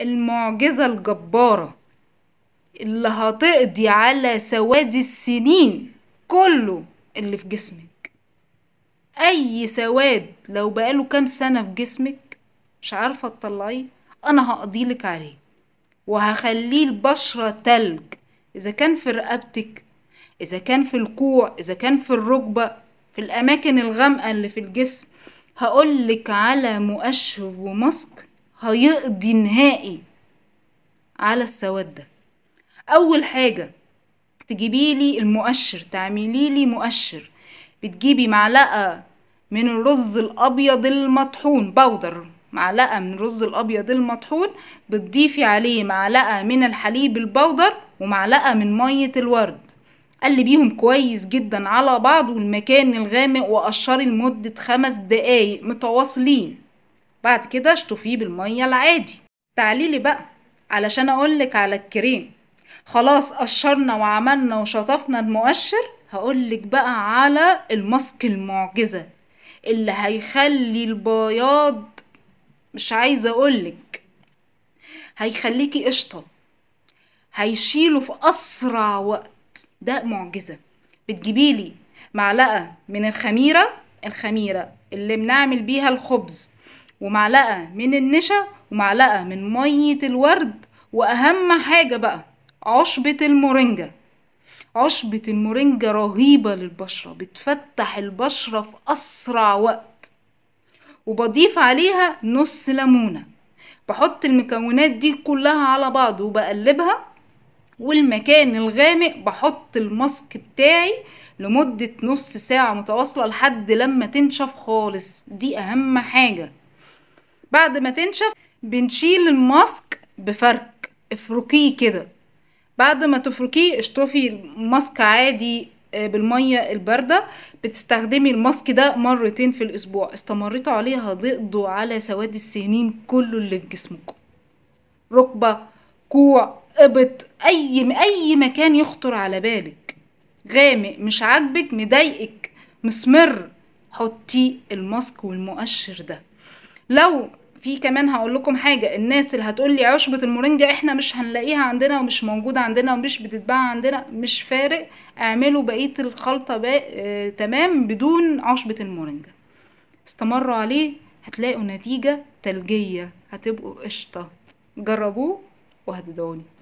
المعجزة الجبارة اللي هتقضي على سواد السنين كله اللي في جسمك اي سواد لو بقاله كام سنة في جسمك مش عارفة تطلعيه انا هقضيلك عليه وهخليه البشرة تلج اذا كان في رقبتك اذا كان في الكوع اذا كان في الركبة في الاماكن الغامقة اللي في الجسم هقولك على مؤشر وماسك هيقضي نهائي على السواد ده اول حاجه تجيبي لي المؤشر تعملي لي مؤشر بتجيبي معلقه من الرز الابيض المطحون بودر معلقه من الرز الابيض المطحون بتضيفي عليه معلقه من الحليب البودر ومعلقه من ميه الورد قلبيهم كويس جدا على بعض والمكان الغامق وقشري لمده خمس دقايق متواصلين بعد كده اشطفيه بالمية العادي تعليلي بقى علشان اقولك على الكريم خلاص قشرنا وعملنا وشطفنا المؤشر هقولك بقى على الماسك المعجزة اللي هيخلي البياض مش عايزة اقولك هيخليكي قشطة هيشيله في اسرع وقت ده معجزة بتجيبيلي معلقة من الخميرة الخميرة اللي بنعمل بيها الخبز ومعلقة من النشا ومعلقة من مية الورد وأهم حاجة بقى عشبة المورينجا عشبة المورينجا رهيبة للبشرة بتفتح البشرة في أسرع وقت وبضيف عليها نص ليمونة بحط المكونات دي كلها على بعض وبقلبها والمكان الغامق بحط الماسك بتاعي لمدة نص ساعة متواصلة لحد لما تنشف خالص دي أهم حاجة بعد ما تنشف بنشيل الماسك بفرك افركيه كده بعد ما تفركيه اشطفي الماسك عادي آه، بالمية الباردة بتستخدمي الماسك ده مرتين في الأسبوع استمريتوا عليه هتقضوا على سواد السنين كله اللي في جسمك ركبة كوع قبط أي أي مكان يخطر على بالك غامق مش عاجبك مضايقك مسمر حطي الماسك والمؤشر ده لو في كمان هقول لكم حاجه الناس اللي هتقول لي عشبه المورينجا احنا مش هنلاقيها عندنا ومش موجوده عندنا ومش بتتباع عندنا مش فارق اعملوا بقيه الخلطه بقى آه تمام بدون عشبه المورينجا استمروا عليه هتلاقوا نتيجه ثلجيه هتبقوا قشطه جربوه وهتدعوني